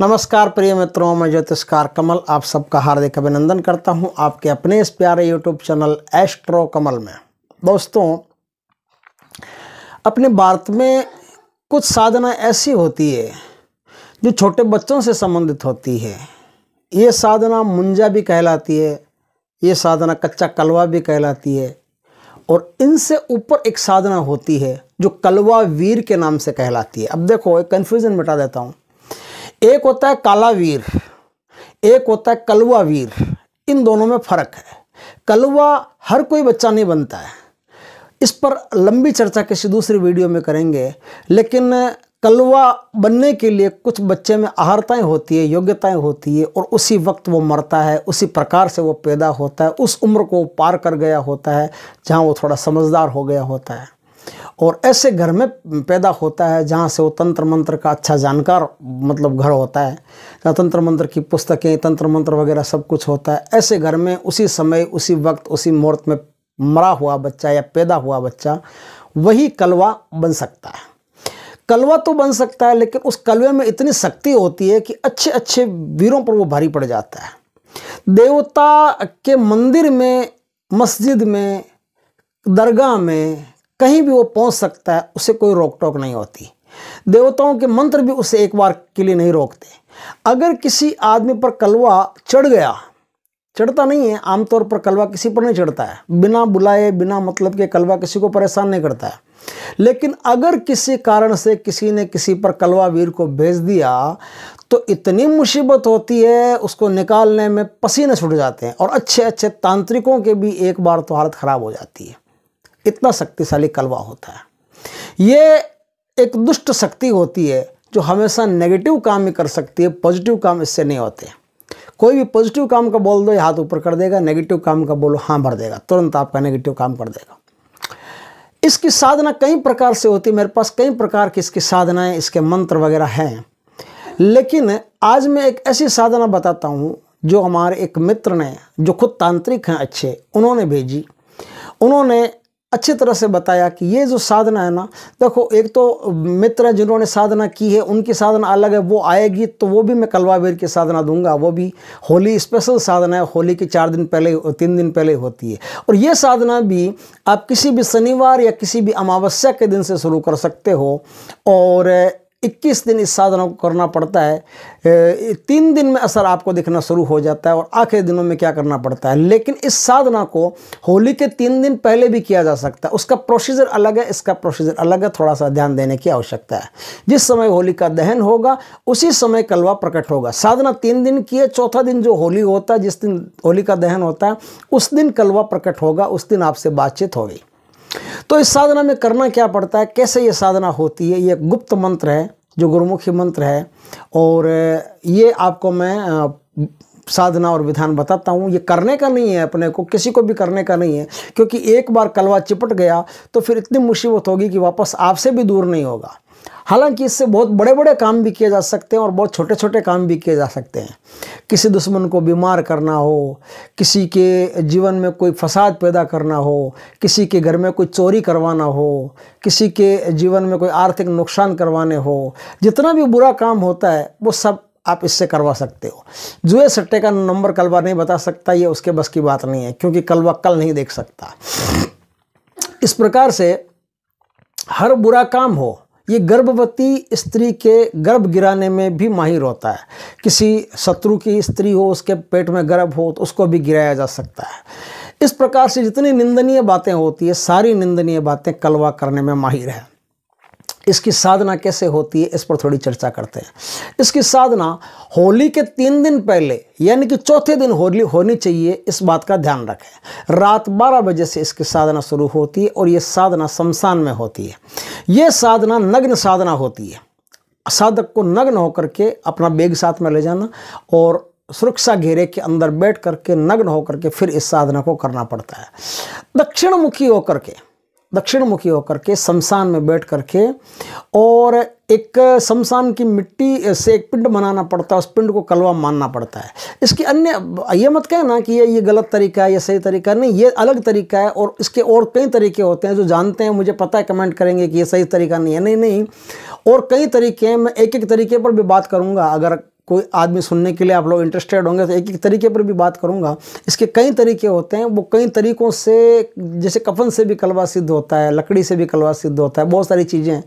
नमस्कार प्रिय मित्रों मैं ज्योतिषकार कमल आप सबका हार्दिक अभिनंदन करता हूं आपके अपने इस प्यारे यूट्यूब चैनल एस्ट्रो कमल में दोस्तों अपने भारत में कुछ साधना ऐसी होती है जो छोटे बच्चों से संबंधित होती है ये साधना मुंजा भी कहलाती है ये साधना कच्चा कलवा भी कहलाती है और इनसे ऊपर एक साधना होती है जो कलवा वीर के नाम से कहलाती है अब देखो एक कन्फ्यूज़न मिटा देता हूँ एक होता है काला वीर एक होता है कलवा वीर इन दोनों में फ़र्क है कलवा हर कोई बच्चा नहीं बनता है इस पर लंबी चर्चा किसी दूसरी वीडियो में करेंगे लेकिन कलवा बनने के लिए कुछ बच्चे में आहारताएँ होती है योग्यताएं होती है और उसी वक्त वो मरता है उसी प्रकार से वो पैदा होता है उस उम्र को पार कर गया होता है जहाँ वो थोड़ा समझदार हो गया होता है और ऐसे घर में पैदा होता है जहाँ से वो तंत्र मंत्र का अच्छा जानकार मतलब घर होता है जहाँ तंत्र मंत्र की पुस्तकें तंत्र मंत्र वगैरह सब कुछ होता है ऐसे घर में उसी समय उसी वक्त उसी मुहूर्त में मरा हुआ बच्चा या पैदा हुआ बच्चा वही कलवा बन सकता है कलवा तो बन सकता है लेकिन उस कलवे में इतनी शक्ति होती है कि अच्छे अच्छे वीरों पर वो भारी पड़ जाता है देवता के मंदिर में मस्जिद में दरगाह में कहीं भी वो पहुंच सकता है उसे कोई रोक टोक नहीं होती देवताओं के मंत्र भी उसे एक बार के लिए नहीं रोकते अगर किसी आदमी पर कलवा चढ़ गया चढ़ता नहीं है आमतौर पर कलवा किसी पर नहीं चढ़ता है बिना बुलाए बिना मतलब के कलवा किसी को परेशान नहीं करता है लेकिन अगर किसी कारण से किसी ने किसी पर कलवा वीर को भेज दिया तो इतनी मुसीबत होती है उसको निकालने में पसीने छूट जाते हैं और अच्छे अच्छे तांत्रिकों के भी एक बार तो हालत ख़राब हो जाती है इतना शक्तिशाली कलवा होता है ये एक दुष्ट शक्ति होती है जो हमेशा नेगेटिव काम ही कर सकती है पॉजिटिव काम इससे नहीं होते कोई भी पॉजिटिव काम का बोल दो हाथ ऊपर कर देगा नेगेटिव काम का बोलो हाँ भर देगा तुरंत आपका नेगेटिव काम कर देगा इसकी साधना कई प्रकार से होती है मेरे पास कई प्रकार की इसकी साधनाएं इसके मंत्र वगैरह हैं लेकिन आज मैं एक ऐसी साधना बताता हूँ जो हमारे एक मित्र ने जो खुद तांत्रिक हैं अच्छे उन्होंने भेजी उन्होंने अच्छी तरह से बताया कि ये जो साधना है ना देखो एक तो मित्र जिन्होंने साधना की है उनकी साधना अलग है वो आएगी तो वो भी मैं कलवाबीर की साधना दूंगा वो भी होली स्पेशल साधना है होली के चार दिन पहले तीन दिन पहले होती है और ये साधना भी आप किसी भी शनिवार या किसी भी अमावस्या के दिन से शुरू कर सकते हो और 21 दिन इस साधना को करना पड़ता है तीन दिन में असर आपको दिखना शुरू हो जाता है और आखिरी दिनों में क्या करना पड़ता है लेकिन इस साधना को होली के तीन दिन पहले भी किया जा सकता है उसका प्रोसीजर अलग है इसका प्रोसीजर अलग है थोड़ा सा ध्यान देने की आवश्यकता है जिस समय होली का दहन होगा उसी समय कलवा प्रकट होगा साधना तीन दिन की है चौथा दिन जो होली होता है जिस दिन होली का दहन होता है उस दिन कलवा प्रकट होगा उस दिन आपसे बातचीत होगी तो इस साधना में करना क्या पड़ता है कैसे ये साधना होती है ये गुप्त मंत्र है जो गुरुमुखी मंत्र है और ये आपको मैं साधना और विधान बताता हूँ ये करने का नहीं है अपने को किसी को भी करने का नहीं है क्योंकि एक बार कलवा चिपट गया तो फिर इतनी मुसीबत होगी कि वापस आपसे भी दूर नहीं होगा हालांकि इससे बहुत बड़े बड़े काम भी किए जा सकते हैं और बहुत छोटे छोटे काम भी किए जा सकते हैं किसी दुश्मन को बीमार करना हो किसी के जीवन में कोई फसाद पैदा करना हो किसी के घर में कोई चोरी करवाना हो किसी के जीवन में कोई आर्थिक नुकसान करवाने हो जितना भी बुरा काम होता है वो सब आप इससे करवा सकते हो जुए सट्टे का नंबर कलवा नहीं बता सकता ये उसके बस की बात नहीं है क्योंकि कलवा कल नहीं देख सकता इस प्रकार से हर बुरा काम हो ये गर्भवती स्त्री के गर्भ गिराने में भी माहिर होता है किसी शत्रु की स्त्री हो उसके पेट में गर्भ हो तो उसको भी गिराया जा सकता है इस प्रकार से जितनी निंदनीय बातें होती है सारी निंदनीय बातें कलवा करने में माहिर है इसकी साधना कैसे होती है इस पर थोड़ी चर्चा करते हैं इसकी साधना होली के तीन दिन पहले यानी कि चौथे दिन होली होनी चाहिए इस बात का ध्यान रखें रात 12 बजे से इसकी साधना शुरू होती है और ये साधना शमशान में होती है ये साधना नग्न साधना होती है साधक को नग्न होकर के अपना बैग साथ में ले जाना और सुरक्षा घेरे के अंदर बैठ करके नग्न होकर के फिर इस साधना को करना पड़ता है दक्षिण मुखी होकर के दक्षिणमुखी होकर के शमशान में बैठ कर के और एक शमशान की मिट्टी से एक पिंड बनाना पड़ता है उस पिंड को कलवा मानना पड़ता है इसकी अन्य ये मत कहें ना कि ये ये गलत तरीका है ये सही तरीका नहीं ये अलग तरीका है और इसके और कई तरीके होते हैं जो जानते हैं मुझे पता है कमेंट करेंगे कि ये सही तरीका नहीं है नहीं नहीं और कई तरीके हैं मैं एक एक तरीके पर भी बात करूँगा अगर कोई आदमी सुनने के लिए आप लोग इंटरेस्टेड होंगे तो एक एक तरीके पर भी बात करूँगा इसके कई तरीके होते हैं वो कई तरीकों से जैसे कफन से भी कलवा सिद्ध होता है लकड़ी से भी कलवा सिद्ध होता है बहुत सारी चीज़ें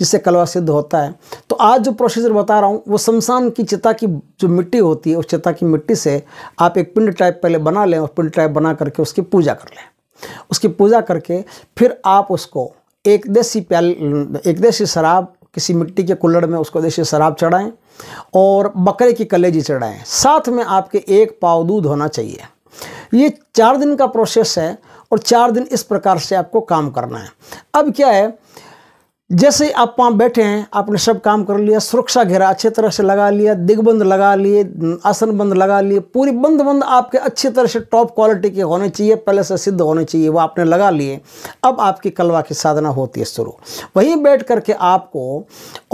जिससे कलवा सिद्ध होता है तो आज जो प्रोसीजर बता रहा हूँ वो शमशान की चिता की जो मिट्टी होती है उस चिता की मिट्टी से आप एक पिंड टाइप पहले बना लें और पिंड टाइप बना करके उसकी पूजा कर लें उसकी पूजा करके फिर आप उसको एक देसी प्याल एक देसी शराब किसी मिट्टी के कुल्लड़ में उसको देसी शराब चढ़ाएं और बकरे की कलेजी चढ़ाएं साथ में आपके एक पाव दूध होना चाहिए ये चार दिन का प्रोसेस है और चार दिन इस प्रकार से आपको काम करना है अब क्या है जैसे आप वहाँ बैठे हैं आपने सब काम कर लिया सुरक्षा घेरा अच्छे तरह से लगा लिया दिग्बंद लगा लिए आसन बंद लगा लिए पूरी बंद बंद आपके अच्छे तरह से टॉप क्वालिटी के होने चाहिए पहले से सिद्ध होने चाहिए वो आपने लगा लिए अब आपकी कलवा की साधना होती है शुरू वहीं बैठ करके आपको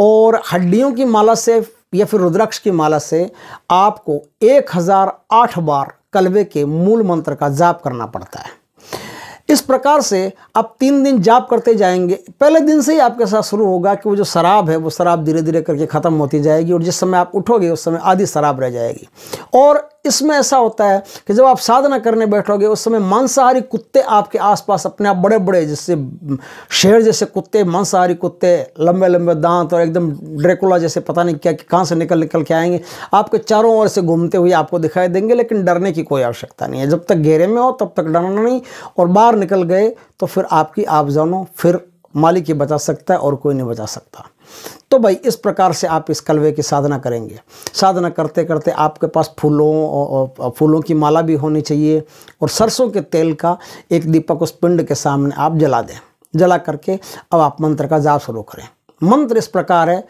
और हड्डियों की माला से या फिर रुद्राक्ष की माला से आपको एक हजार आठ बार कलवे के मूल मंत्र का जाप करना पड़ता है इस प्रकार से आप तीन दिन जाप करते जाएंगे पहले दिन से ही आपके साथ शुरू होगा कि वो जो शराब है वो शराब धीरे धीरे करके ख़त्म होती जाएगी और जिस समय आप उठोगे उस समय आधी शराब रह जाएगी और इसमें ऐसा होता है कि जब आप साधना करने बैठोगे उस समय मांसाहारी कुत्ते आपके आसपास अपने आप बड़े बड़े जैसे शेर जैसे कुत्ते मांसाहारी कुत्ते लंबे लंबे दांत और एकदम ड्रेकुला जैसे पता नहीं क्या कहाँ से निकल निकल के आएंगे आपके चारों ओर से घूमते हुए आपको दिखाई देंगे लेकिन डरने की कोई आवश्यकता नहीं है जब तक घेरे में हो तब तक डरना नहीं और बाहर निकल गए तो फिर आपकी आप जानो फिर मालिक ही बचा सकता है और कोई नहीं बचा सकता तो भाई इस प्रकार से आप इस कलवे की साधना करेंगे साधना करते करते आपके पास फूलों फूलों की माला भी होनी चाहिए और सरसों के तेल का एक दीपक उस पिंड के सामने आप जला दें जला करके अब आप मंत्र का जाप शुरू करें मंत्र इस प्रकार है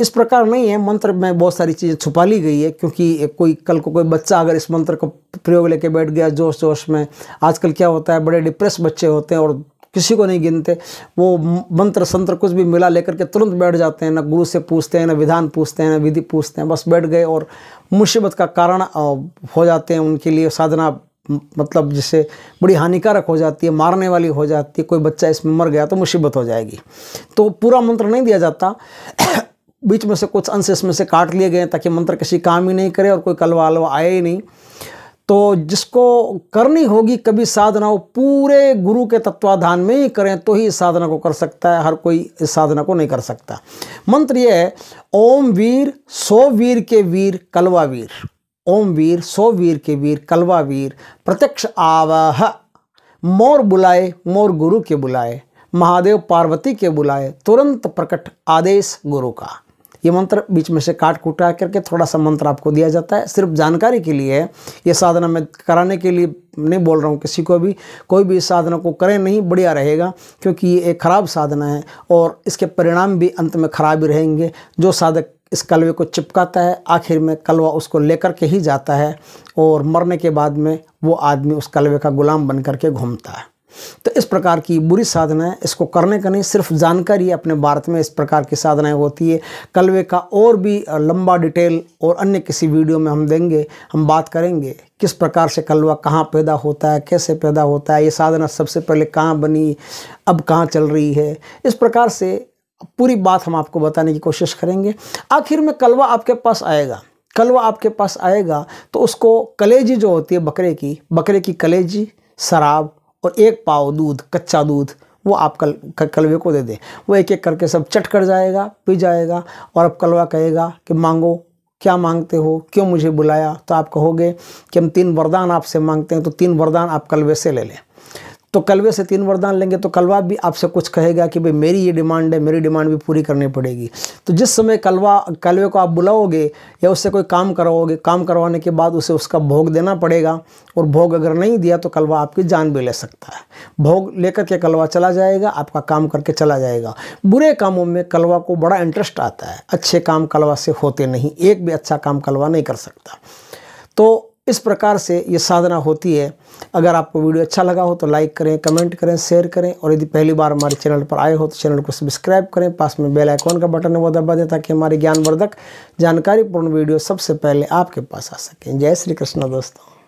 इस प्रकार नहीं है मंत्र में बहुत सारी चीज़ें छुपा ली गई है क्योंकि कोई कल को कोई बच्चा अगर इस मंत्र को प्रयोग लेके बैठ गया जोश जोश में आजकल क्या होता है बड़े डिप्रेस बच्चे होते हैं और किसी को नहीं गिनते वो मंत्र संत्र कुछ भी मिला लेकर के तुरंत बैठ जाते हैं ना गुरु से पूछते हैं ना विधान पूछते हैं ना विधि पूछते हैं बस बैठ गए और मुसीबत का कारण हो जाते हैं उनके लिए साधना मतलब जिससे बड़ी हानिकारक हो जाती है मारने वाली हो जाती है कोई बच्चा इसमें मर गया तो मुसीबत हो जाएगी तो पूरा मंत्र नहीं दिया जाता बीच में से कुछ अंश इसमें से काट लिए गए ताकि मंत्र किसी काम ही नहीं करे और कोई कलवा आए ही नहीं तो जिसको करनी होगी कभी साधना वो पूरे गुरु के तत्वाधान में ही करें तो ही इस साधना को कर सकता है हर कोई इस साधना को नहीं कर सकता मंत्र ये है ओम वीर सो वीर के वीर कलवा वीर ओम वीर सो वीर के वीर कलवा वीर प्रत्यक्ष आवाह मोर बुलाए मोर गुरु के बुलाए महादेव पार्वती के बुलाए तुरंत प्रकट आदेश गुरु का ये मंत्र बीच में से काट कुटा करके थोड़ा सा मंत्र आपको दिया जाता है सिर्फ जानकारी के लिए है ये साधना मैं कराने के लिए नहीं बोल रहा हूँ किसी को भी कोई भी इस साधना को करें नहीं बढ़िया रहेगा क्योंकि ये एक ख़राब साधना है और इसके परिणाम भी अंत में ख़राब ही रहेंगे जो साधक इस कलवे को चिपकाता है आखिर में कलवा उसको लेकर के ही जाता है और मरने के बाद में वो आदमी उस कलवे का गुलाम बन करके घूमता है तो इस प्रकार की बुरी साधनाएं इसको करने का नहीं सिर्फ जानकारी अपने भारत में इस प्रकार की साधनाएं होती है कलवे का और भी लंबा डिटेल और अन्य किसी वीडियो में हम देंगे हम बात करेंगे किस प्रकार से कलवा कहाँ पैदा होता है कैसे पैदा होता है ये साधना सबसे पहले कहाँ बनी अब कहाँ चल रही है इस प्रकार से पूरी बात हम आपको बताने की कोशिश करेंगे आखिर में कलवा आपके पास आएगा कलवा आपके पास आएगा तो उसको कलेजी जो होती है बकरे की बकरे की कलेजी शराब और एक पाव दूध कच्चा दूध वो आप कल कलवे को दे दें वो एक एक करके सब चट कर जाएगा पी जाएगा और अब कलवा कहेगा कि मांगो क्या मांगते हो क्यों मुझे बुलाया तो आप कहोगे कि हम तीन वरदान आपसे मांगते हैं तो तीन वरदान आप कलवे से ले लें तो कलवे से तीन वरदान लेंगे तो कलवा भी आपसे कुछ कहेगा कि भाई मेरी ये डिमांड है मेरी डिमांड भी पूरी करनी पड़ेगी तो जिस समय कलवा कलवे को आप बुलाओगे या उससे कोई काम करवाओगे काम करवाने के बाद उसे उसका भोग देना पड़ेगा और भोग अगर नहीं दिया तो कलवा आपकी जान भी ले सकता है भोग लेकर के कलवा चला जाएगा आपका काम करके चला जाएगा बुरे कामों में कलवा को बड़ा इंटरेस्ट आता है अच्छे काम कलवा से होते नहीं एक भी अच्छा काम कलवा नहीं कर सकता तो इस प्रकार से ये साधना होती है अगर आपको वीडियो अच्छा लगा हो तो लाइक करें कमेंट करें शेयर करें और यदि पहली बार हमारे चैनल पर आए हो तो चैनल को सब्सक्राइब करें पास में बेल आइकॉन का बटन है वो दबा दें ताकि हमारे ज्ञानवर्धक जानकारीपूर्ण वीडियो सबसे पहले आपके पास आ सकें जय श्री कृष्ण दोस्तों